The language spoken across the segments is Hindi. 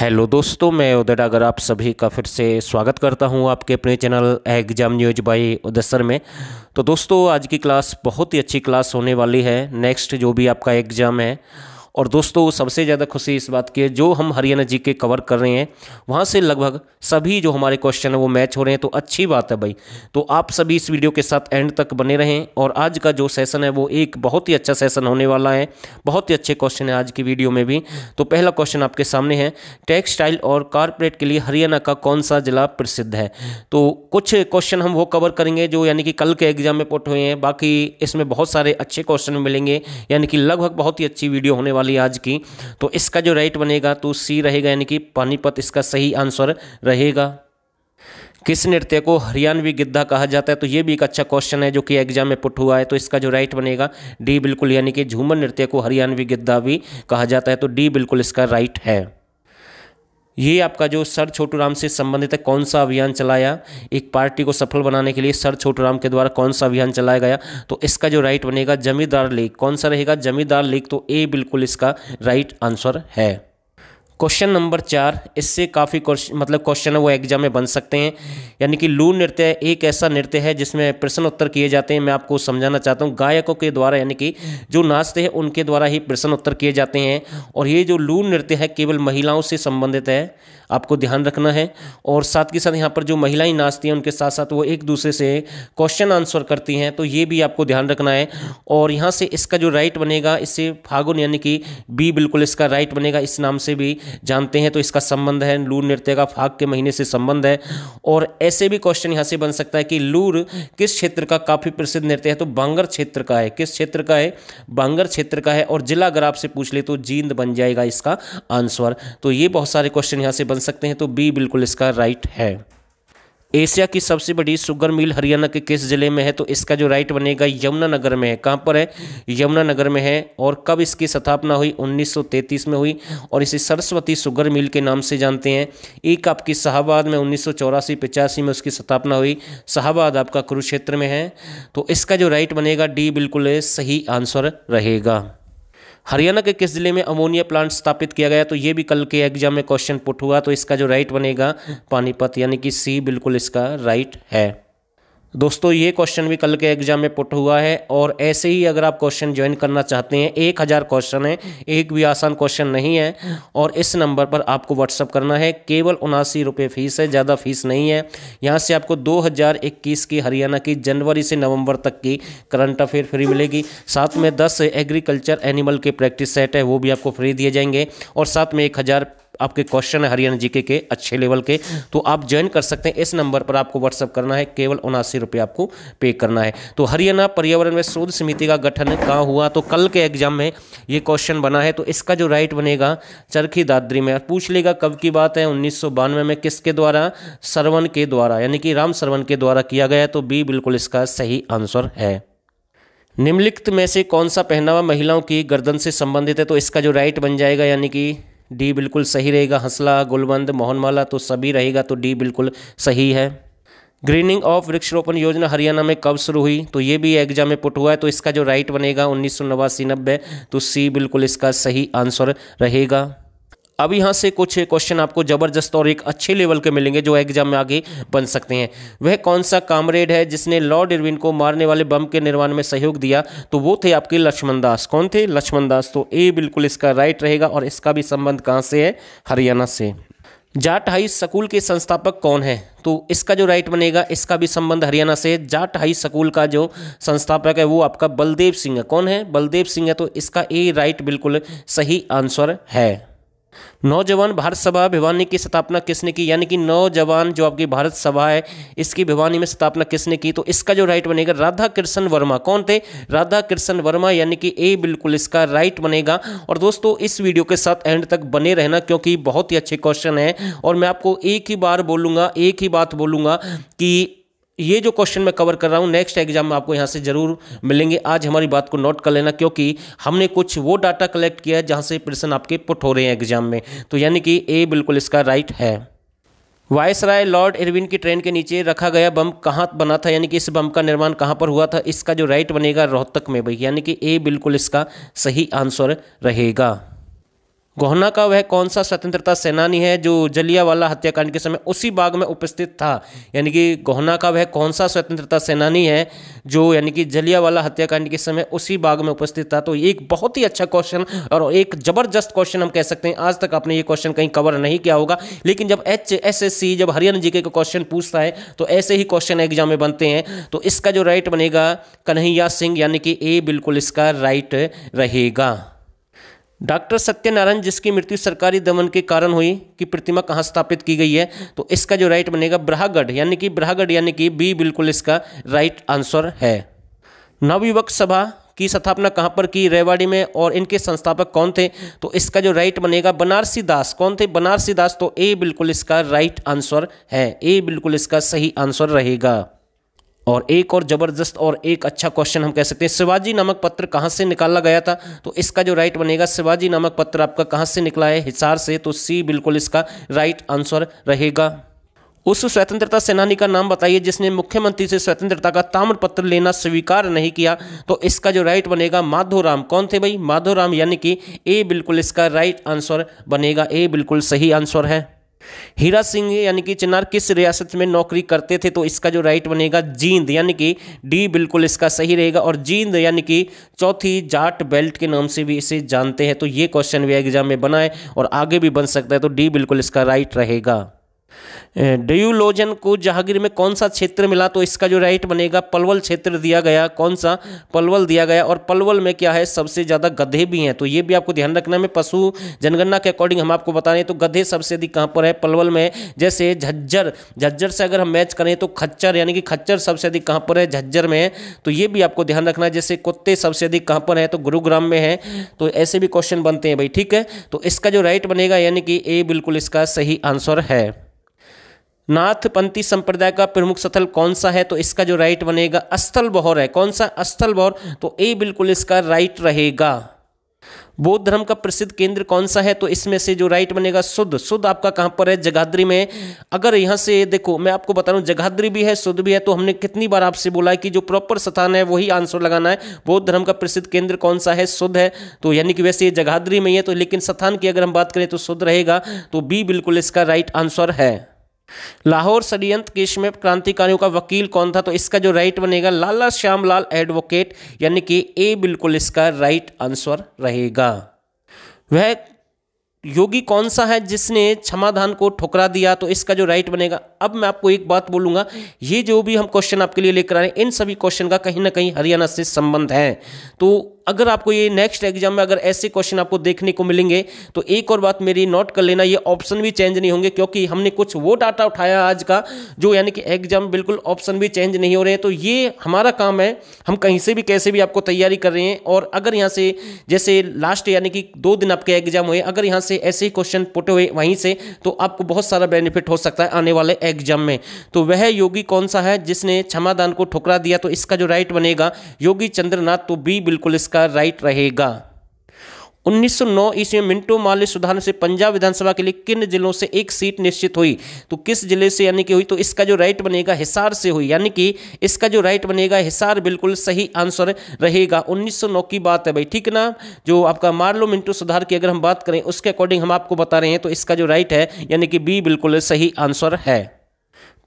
हेलो दोस्तों मैं उदय अगर आप सभी का फिर से स्वागत करता हूं आपके अपने चैनल एग्जाम न्यूज बाई उदसर में तो दोस्तों आज की क्लास बहुत ही अच्छी क्लास होने वाली है नेक्स्ट जो भी आपका एग्ज़ाम है और दोस्तों सबसे ज़्यादा खुशी इस बात की है जो हम हरियाणा जी के कवर कर रहे हैं वहाँ से लगभग सभी जो हमारे क्वेश्चन हैं वो मैच हो रहे हैं तो अच्छी बात है भाई तो आप सभी इस वीडियो के साथ एंड तक बने रहें और आज का जो सेसन है वो एक बहुत ही अच्छा सेसन होने वाला है बहुत ही अच्छे क्वेश्चन है आज की वीडियो में भी तो पहला क्वेश्चन आपके सामने है टेक्सटाइल और कारपोरेट के लिए हरियाणा का कौन सा जिला प्रसिद्ध है तो कुछ क्वेश्चन हम वो कवर करेंगे जो यानी कि कल के एग्जाम में पुट हुए हैं बाकी इसमें बहुत सारे अच्छे क्वेश्चन मिलेंगे यानी कि लगभग बहुत ही अच्छी वीडियो होने वाली वाली आज की तो इसका जो राइट बनेगा तो सी रहेगा यानी कि पानीपत इसका सही आंसर रहेगा किस नृत्य को हरियाणवी गिद्धा कहा जाता है तो ये भी एक अच्छा क्वेश्चन है जो कि एग्जाम में पुट हुआ है तो इसका जो राइट बनेगा डी बिल्कुल यानी कि झूमर नृत्य को हरियाणवी गिद्धा भी कहा जाता है तो डी बिल्कुल इसका राइट है ये आपका जो सर छोटू राम से संबंधित है कौन सा अभियान चलाया एक पार्टी को सफल बनाने के लिए सर छोटू राम के द्वारा कौन सा अभियान चलाया गया तो इसका जो राइट बनेगा जमींदार लीग कौन सा रहेगा जमींदार लीग तो ए बिल्कुल इसका राइट आंसर है क्वेश्चन नंबर चार इससे काफ़ी मतलब क्वेश्चन वो एग्जाम में बन सकते हैं यानी कि लू नृत्य एक ऐसा नृत्य है जिसमें प्रश्न उत्तर किए जाते हैं मैं आपको समझाना चाहता हूँ गायकों के द्वारा यानी कि जो नाचते हैं उनके द्वारा ही प्रश्न उत्तर किए जाते हैं और ये जो लू नृत्य है केवल महिलाओं से संबंधित है आपको ध्यान रखना है और साथ के साथ यहाँ पर जो महिलाएं नाचती हैं उनके साथ साथ वो एक दूसरे से क्वेश्चन आंसर करती हैं तो ये भी आपको ध्यान रखना है और यहाँ से इसका जो राइट बनेगा इससे फागुन यानी कि बी बिल्कुल इसका राइट बनेगा इस नाम से भी जानते हैं तो इसका संबंध है लूर नृत्य का फाग के महीने से संबंध है और ऐसे भी क्वेश्चन यहाँ से बन सकता है कि लूर किस क्षेत्र का काफ़ी प्रसिद्ध नृत्य है तो बांगर क्षेत्र का है किस क्षेत्र का है बांगर क्षेत्र का है और जिला अगर आपसे पूछ ले तो जींद बन जाएगा इसका आंसर तो ये बहुत सारे क्वेश्चन यहाँ से बन सकते हैं तो बी बिल्कुल इसका राइट है एशिया की सबसे बड़ी शुगर मिल हरियाणा के किस ज़िले में है तो इसका जो राइट बनेगा यमुनानगर में है कहाँ पर है यमुनानगर में है और कब इसकी स्थापना हुई 1933 में हुई और इसे सरस्वती शुगर मिल के नाम से जानते हैं एक आपकी शाहबाद में उन्नीस सौ में उसकी स्थापना हुई शाहबाद आपका कुरुक्षेत्र में है तो इसका जो राइट बनेगा डी बिल्कुल सही आंसर रहेगा हरियाणा के किस जिले में अमोनिया प्लांट स्थापित किया गया तो ये भी कल के एग्जाम में क्वेश्चन पुट हुआ तो इसका जो राइट बनेगा पानीपत यानी कि सी बिल्कुल इसका राइट है दोस्तों ये क्वेश्चन भी कल के एग्जाम में पुट हुआ है और ऐसे ही अगर आप क्वेश्चन ज्वाइन करना चाहते हैं एक हज़ार क्वेश्चन है एक भी आसान क्वेश्चन नहीं है और इस नंबर पर आपको व्हाट्सअप करना है केवल उनासी रुपये फ़ीस है ज़्यादा फीस नहीं है यहाँ से आपको 2021 की हरियाणा की जनवरी से नवंबर तक की करंट अफेयर फ्री मिलेगी साथ में दस एग्रीकल्चर एनिमल के प्रैक्टिस सेट है वो भी आपको फ्री दिए जाएंगे और साथ में एक हज़ार आपके क्वेश्चन है हरियाणा जीके के अच्छे लेवल के तो आप ज्वाइन कर सकते हैं इस नंबर पर आपको व्हाट्सअप करना है केवल उनासी रुपये आपको पे करना है तो हरियाणा पर्यावरण में शोध समिति का गठन कहाँ हुआ तो कल के एग्जाम में ये क्वेश्चन बना है तो इसका जो राइट बनेगा चरखी दादरी में पूछ लेगा कब की बात है उन्नीस में किसके द्वारा सरवन के द्वारा यानी कि राम सरवन के द्वारा किया गया तो बी बिल्कुल इसका सही आंसर है निम्नलिखित में से कौन सा पहनावा महिलाओं की गर्दन से संबंधित है तो इसका जो राइट बन जाएगा यानी कि डी बिल्कुल सही रहेगा हंसला गुलबंद मोहनमाला तो सभी रहेगा तो डी बिल्कुल सही है ग्रीनिंग ऑफ वृक्षरोपण योजना हरियाणा में कब शुरू हुई तो ये भी एग्जाम में पुट हुआ है तो इसका जो राइट बनेगा उन्नीस सौ नवासी नब्बे तो सी बिल्कुल इसका सही आंसर रहेगा अब यहाँ से कुछ क्वेश्चन आपको ज़बरदस्त और एक अच्छे लेवल के मिलेंगे जो एग्जाम में आगे बन सकते हैं वह कौन सा कामरेड है जिसने लॉर्ड इरविन को मारने वाले बम के निर्माण में सहयोग दिया तो वो थे आपके लक्ष्मण दास कौन थे लक्ष्मण दास तो ए बिल्कुल इसका राइट रहेगा और इसका भी संबंध कहाँ से है हरियाणा से जाट हाई स्कूल के संस्थापक कौन है तो इसका जो राइट बनेगा इसका भी संबंध हरियाणा से है जाट हाई स्कूल का जो संस्थापक है वो आपका बलदेव सिंह है कौन है बलदेव सिंह है तो इसका ए राइट बिल्कुल सही आंसर है नौजवान भारत सभा भिवानी की स्थापना किसने की यानी कि नौजवान जो आपकी भारत सभा है इसकी भिवानी में स्थापना किसने की तो इसका जो राइट बनेगा राधा कृष्ण वर्मा कौन थे राधा कृष्ण वर्मा यानी कि ए बिल्कुल इसका राइट बनेगा और दोस्तों इस वीडियो के साथ एंड तक बने रहना क्योंकि बहुत ही अच्छे क्वेश्चन हैं और मैं आपको एक ही बार बोलूँगा एक ही बात बोलूँगा कि ये जो क्वेश्चन मैं कवर कर रहा हूँ नेक्स्ट एग्जाम में आपको यहाँ से ज़रूर मिलेंगे आज हमारी बात को नोट कर लेना क्योंकि हमने कुछ वो डाटा कलेक्ट किया है जहाँ से प्रश्न आपके पुट हो रहे हैं एग्जाम में तो यानी कि ए बिल्कुल इसका राइट है राय लॉर्ड इरविन की ट्रेन के नीचे रखा गया बम कहाँ बना था यानी कि इस बम का निर्माण कहाँ पर हुआ था इसका जो राइट बनेगा रोहतक में भाई यानी कि ए बिल्कुल इसका सही आंसर रहेगा गोहना का वह कौन सा स्वतंत्रता सेनानी है जो जलियावाला हत्याकांड के समय उसी बाग में उपस्थित था यानी कि गोहना का वह कौन सा स्वतंत्रता सेनानी है जो यानी कि जलियावाला हत्याकांड के समय उसी बाग में उपस्थित था तो एक बहुत ही अच्छा क्वेश्चन और एक ज़बरदस्त क्वेश्चन हम कह सकते हैं आज तक आपने ये क्वेश्चन कहीं कवर नहीं किया होगा लेकिन जब एच एस एस सी जब हरियाणा जी के क्वेश्चन पूछता है तो ऐसे ही क्वेश्चन एग्जाम में बनते हैं तो इसका जो राइट बनेगा कन्हैया सिंह यानी कि ए बिल्कुल इसका राइट रहेगा डॉक्टर सत्यनारायण जिसकी मृत्यु सरकारी दमन के कारण हुई कि प्रतिमा कहाँ स्थापित की गई है तो इसका जो राइट बनेगा ब्राहगढ़ यानी कि ब्राहगढ़ यानी कि बी बिल्कुल इसका राइट आंसर है नवयुवक सभा की स्थापना कहाँ पर की रेवाड़ी में और इनके संस्थापक कौन थे तो इसका जो राइट बनेगा बनारसी दास कौन थे बनारसी दास तो ए बिल्कुल इसका राइट आंसर है ए बिल्कुल इसका सही आंसर रहेगा और एक और ज़बरदस्त और एक अच्छा क्वेश्चन हम कह सकते हैं शिवाजी नामक पत्र कहाँ से निकाला गया था तो इसका जो राइट बनेगा शिवाजी नामक पत्र आपका कहाँ से निकला है हिसार से तो सी बिल्कुल इसका राइट आंसर रहेगा उस स्वतंत्रता सेनानी का नाम बताइए जिसने मुख्यमंत्री से स्वतंत्रता का ताम्रपत्र लेना स्वीकार नहीं किया तो इसका जो राइट बनेगा माधोराम कौन थे भाई माधोराम यानी कि ए बिल्कुल इसका राइट आंसर बनेगा ए बिल्कुल सही आंसर है हीरा सिंह यानी कि चिनार किस रियासत में नौकरी करते थे तो इसका जो राइट बनेगा जींद यानी कि डी बिल्कुल इसका सही रहेगा और जींद यानी कि चौथी जाट बेल्ट के नाम से भी इसे जानते हैं तो ये क्वेश्चन भी एग्जाम में बना है और आगे भी बन सकता है तो डी बिल्कुल इसका राइट रहेगा डयूलोजन uh, को जहांगीर में कौन सा क्षेत्र मिला तो इसका जो राइट बनेगा पलवल क्षेत्र दिया गया कौन सा पलवल दिया गया और पलवल में क्या है सबसे ज़्यादा गधे भी हैं तो ये भी आपको ध्यान रखना है पशु जनगणना के अकॉर्डिंग हम आपको बता रहे हैं तो गधे सबसे अधिक कहाँ पर है पलवल में जैसे झज्जर झज्जर से अगर हम मैच करें तो खच्चर यानी कि खच्चर सबसे अधिक कहाँ पर है झज्जर में है तो ये भी आपको ध्यान रखना है जैसे कुत्ते सबसे अधिक कहाँ पर है तो गुरुग्राम में है तो ऐसे भी क्वेश्चन बनते हैं भाई ठीक है तो इसका जो राइट बनेगा यानी कि ए बिल्कुल इसका सही आंसर है नाथपंथी संप्रदाय का प्रमुख स्थल कौन सा है तो इसका जो राइट बनेगा अस्थल बहोर है कौन सा अस्थल बहोर तो ए बिल्कुल इसका राइट रहेगा बौद्ध धर्म का प्रसिद्ध केंद्र कौन सा है तो इसमें से जो राइट बनेगा शुद्ध शुद्ध आपका कहां पर है जगाधरी में अगर यहाँ से देखो मैं आपको बता रहा हूं जगाधरी भी है शुद्ध भी है तो हमने कितनी बार आपसे बोला है कि जो प्रॉपर स्थान है वही आंसर लगाना है बौद्ध धर्म का प्रसिद्ध केंद्र कौन सा है शुद्ध है तो यानी कि वैसे ये जगाधरी में ही है तो लेकिन स्थान की अगर हम बात करें तो शुद्ध रहेगा तो बी बिल्कुल इसका राइट आंसर है लाहौर षडयंत्र केस में क्रांतिकारियों का वकील कौन था तो इसका जो राइट बनेगा लाला श्याम लाल एडवोकेट यानी कि ए बिल्कुल इसका राइट आंसर रहेगा वह योगी कौन सा है जिसने क्षमाधान को ठुकरा दिया तो इसका जो राइट बनेगा अब मैं आपको एक बात बोलूंगा ये जो भी हम क्वेश्चन आपके लिए लेकर आए इन सभी क्वेश्चन का कहीं ना कहीं हरियाणा से संबंध है तो अगर आपको ये नेक्स्ट एग्जाम में अगर ऐसे क्वेश्चन आपको देखने को मिलेंगे तो एक और बात मेरी नोट कर लेना ये ऑप्शन भी चेंज नहीं होंगे क्योंकि हमने कुछ वो डाटा उठाया आज का जो यानी कि एग्जाम बिल्कुल ऑप्शन भी चेंज नहीं हो रहे हैं तो ये हमारा काम है हम कहीं से भी कैसे भी आपको तैयारी कर रहे हैं और अगर यहाँ से जैसे लास्ट यानी कि दो दिन आपके एग्जाम हुए अगर यहाँ से ऐसे ही क्वेश्चन पुटे हुए वहीं से तो आपको बहुत सारा बेनिफिट हो सकता है आने वाले एग्जाम में तो वह योगी कौन सा है जिसने क्षमादान को ठुकरा दिया तो इसका जो राइट बनेगा योगी चंद्रनाथ तो बी बिल्कुल इसका इसका राइट रहेगा 1909 ईस्वी में मिंटो माले सुधार से पंजाब विधानसभा के लिए किन जिलों से एक सीट निश्चित हुई तो किस जिले से यानी कि हुई तो इसका जो राइट बनेगा हिसार से हुई यानी कि इसका जो राइट बनेगा हिसार बिल्कुल सही आंसर रहेगा 1909 की बात है भाई ठीक ना जो आपका मार्लो मिंटो सुधार की अगर हम बात करें उसके अकॉर्डिंग हम आपको बता रहे हैं तो इसका जो राइट है यानी कि बी बिल्कुल सही आंसर है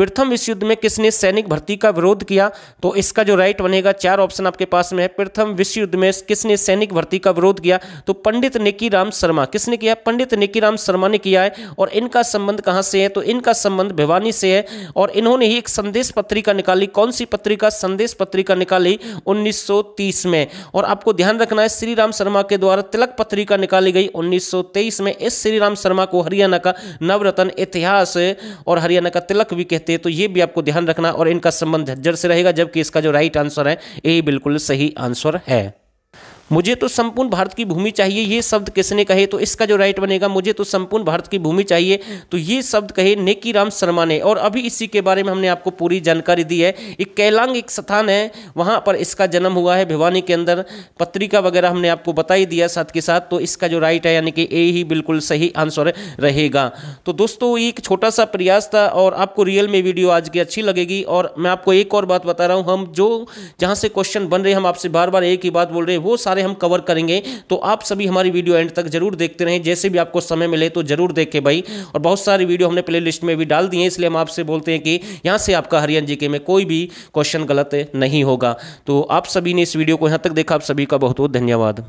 प्रथम विश्व युद्ध में किसने सैनिक भर्ती का विरोध किया तो इसका जो राइट बनेगा चार ऑप्शन आपके पास में है प्रथम विश्व युद्ध में किसने सैनिक भर्ती का विरोध किया तो पंडित राम शर्मा किसने किया पंडित राम शर्मा ने किया है और इनका संबंध कहाँ से है तो इनका संबंध भिवानी से है और इन्होंने ही एक संदेश पत्रिका निकाली कौन सी पत्रिका संदेश पत्रिका निकाली उन्नीस में और आपको ध्यान रखना है श्री राम शर्मा के द्वारा तिलक पत्रिका निकाली गई उन्नीस में इस श्री राम शर्मा को हरियाणा का नवरत्न इतिहास और हरियाणा का तिलक भी कहते देते हैं तो ये भी आपको ध्यान रखना और इनका संबंध झज्जर से रहेगा जबकि इसका जो राइट आंसर है यही बिल्कुल सही आंसर है मुझे तो संपूर्ण भारत की भूमि चाहिए ये शब्द किसने कहे तो इसका जो राइट बनेगा मुझे तो संपूर्ण भारत की भूमि चाहिए तो ये शब्द कहे नेकी राम शर्मा ने और अभी इसी के बारे में हमने आपको पूरी जानकारी दी है एक कैलांग एक स्थान है वहाँ पर इसका जन्म हुआ है भिवानी के अंदर पत्रिका वगैरह हमने आपको बता ही दिया साथ के साथ तो इसका जो राइट है यानी कि ए ही बिल्कुल सही आंसर रहेगा तो दोस्तों एक छोटा सा प्रयास था और आपको रियल में वीडियो आज की अच्छी लगेगी और मैं आपको एक और बात बता रहा हूँ हम जो जहाँ से क्वेश्चन बन रहे हम आपसे बार बार एक ही बात बोल रहे हैं वो सारे सारे हम कवर करेंगे तो आप सभी हमारी वीडियो एंड तक जरूर देखते रहें जैसे भी आपको समय मिले तो जरूर देखें भाई और बहुत सारी वीडियो हमने प्ले में भी डाल दिए इसलिए हम आपसे बोलते हैं कि यहाँ से आपका हरियाणा जी में कोई भी क्वेश्चन गलत नहीं होगा तो आप सभी ने इस वीडियो को यहाँ तक देखा आप सभी का बहुत बहुत धन्यवाद